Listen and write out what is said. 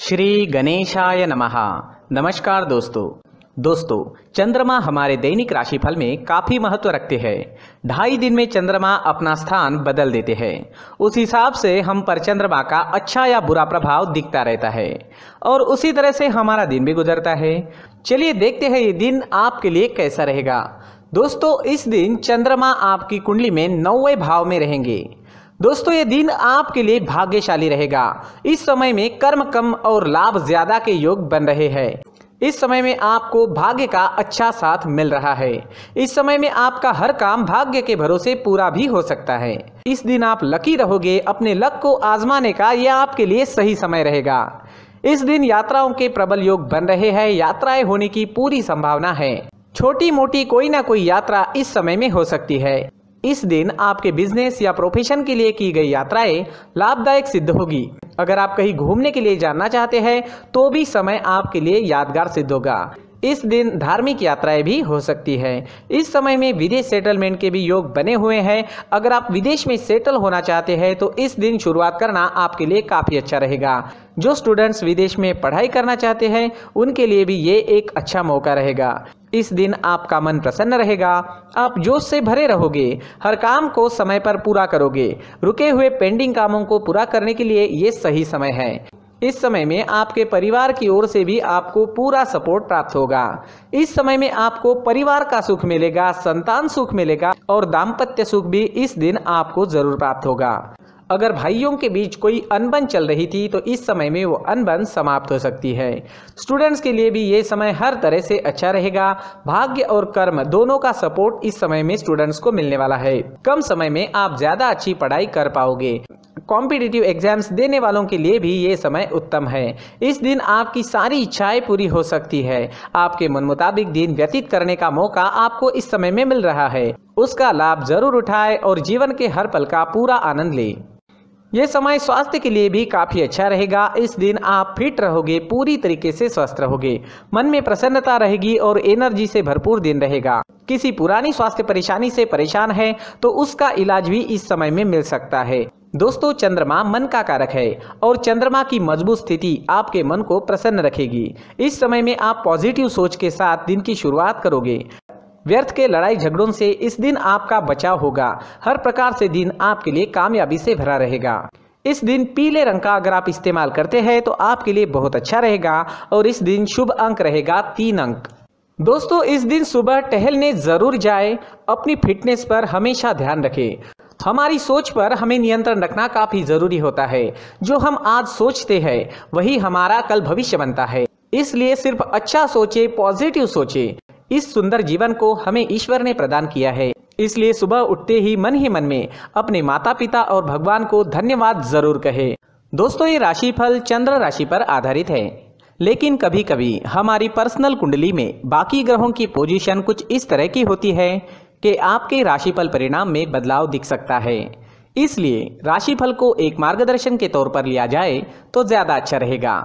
श्री गणेशाय नमः नमस्कार दोस्तों दोस्तों चंद्रमा हमारे दैनिक राशिफल में काफ़ी महत्व रखते हैं ढाई दिन में चंद्रमा अपना स्थान बदल देते हैं उस हिसाब से हम पर चंद्रमा का अच्छा या बुरा प्रभाव दिखता रहता है और उसी तरह से हमारा दिन भी गुजरता है चलिए देखते हैं ये दिन आपके लिए कैसा रहेगा दोस्तों इस दिन चंद्रमा आपकी कुंडली में नौवे भाव में रहेंगे दोस्तों ये दिन आपके लिए भाग्यशाली रहेगा इस समय में कर्म कम और लाभ ज्यादा के योग बन रहे हैं इस समय में आपको भाग्य का अच्छा साथ मिल रहा है इस समय में आपका हर काम भाग्य के भरोसे पूरा भी हो सकता है इस दिन आप लकी रहोगे अपने लक को आजमाने का यह आपके लिए सही समय रहेगा इस दिन यात्राओं के प्रबल योग बन रहे हैं यात्राएं होने की पूरी संभावना है छोटी मोटी कोई ना कोई यात्रा इस समय में हो सकती है इस दिन आपके बिजनेस या प्रोफेशन के लिए की गई यात्राएं लाभदायक सिद्ध होगी अगर आप कहीं घूमने के लिए जाना चाहते हैं तो भी समय आपके लिए यादगार सिद्ध होगा इस दिन धार्मिक यात्राएं भी हो सकती है इस समय में विदेश सेटलमेंट के भी योग बने हुए हैं अगर आप विदेश में सेटल होना चाहते हैं तो इस दिन शुरुआत करना आपके लिए काफ़ी अच्छा रहेगा जो स्टूडेंट्स विदेश में पढ़ाई करना चाहते हैं उनके लिए भी ये एक अच्छा मौका रहेगा इस दिन आपका मन प्रसन्न रहेगा आप जोश से भरे रहोगे हर काम को समय पर पूरा करोगे रुके हुए पेंडिंग कामों को पूरा करने के लिए ये सही समय है इस समय में आपके परिवार की ओर से भी आपको पूरा सपोर्ट प्राप्त होगा इस समय में आपको परिवार का सुख मिलेगा संतान सुख मिलेगा और दाम्पत्य सुख भी इस दिन आपको जरूर प्राप्त होगा अगर भाइयों के बीच कोई अनबन चल रही थी तो इस समय में वो अनबन समाप्त हो सकती है स्टूडेंट्स के लिए भी ये समय हर तरह से अच्छा रहेगा भाग्य और कर्म दोनों का सपोर्ट इस समय में स्टूडेंट्स को मिलने वाला है कम समय में आप ज़्यादा अच्छी पढ़ाई कर पाओगे कॉम्पिटिटिव एग्जाम्स देने वालों के लिए भी ये समय उत्तम है इस दिन आपकी सारी इच्छाएं पूरी हो सकती है आपके मन मुताबिक दिन व्यतीत करने का मौका आपको इस समय में मिल रहा है उसका लाभ जरूर उठाए और जीवन के हर पल का पूरा आनंद लें ये समय स्वास्थ्य के लिए भी काफ़ी अच्छा रहेगा इस दिन आप फिट रहोगे पूरी तरीके से स्वस्थ रहोगे मन में प्रसन्नता रहेगी और एनर्जी से भरपूर दिन रहेगा किसी पुरानी स्वास्थ्य परेशानी से परेशान है तो उसका इलाज भी इस समय में मिल सकता है दोस्तों चंद्रमा मन का कारक है और चंद्रमा की मजबूत स्थिति आपके मन को प्रसन्न रखेगी इस समय में आप पॉजिटिव सोच के साथ दिन की शुरुआत करोगे व्यर्थ के लड़ाई झगड़ों से इस दिन आपका बचाव होगा हर प्रकार से दिन आपके लिए कामयाबी से भरा रहेगा इस दिन पीले रंग का अगर आप इस्तेमाल करते हैं तो आपके लिए बहुत अच्छा रहेगा और इस दिन शुभ अंक रहेगा तीन अंक दोस्तों इस दिन सुबह टहलने जरूर जाए अपनी फिटनेस पर हमेशा ध्यान रखें हमारी सोच पर हमें नियंत्रण रखना काफ़ी ज़रूरी होता है जो हम आज सोचते हैं वही हमारा कल भविष्य बनता है इसलिए सिर्फ अच्छा सोचे पॉजिटिव सोचे इस सुंदर जीवन को हमें ईश्वर ने प्रदान किया है इसलिए सुबह उठते ही मन ही मन में अपने माता पिता और भगवान को धन्यवाद जरूर कहे दोस्तों ये राशिफल चंद्र राशि पर आधारित है लेकिन कभी कभी हमारी पर्सनल कुंडली में बाकी ग्रहों की पोजीशन कुछ इस तरह की होती है कि आपके राशिफल परिणाम में बदलाव दिख सकता है इसलिए राशिफल को एक मार्गदर्शन के तौर पर लिया जाए तो ज़्यादा अच्छा रहेगा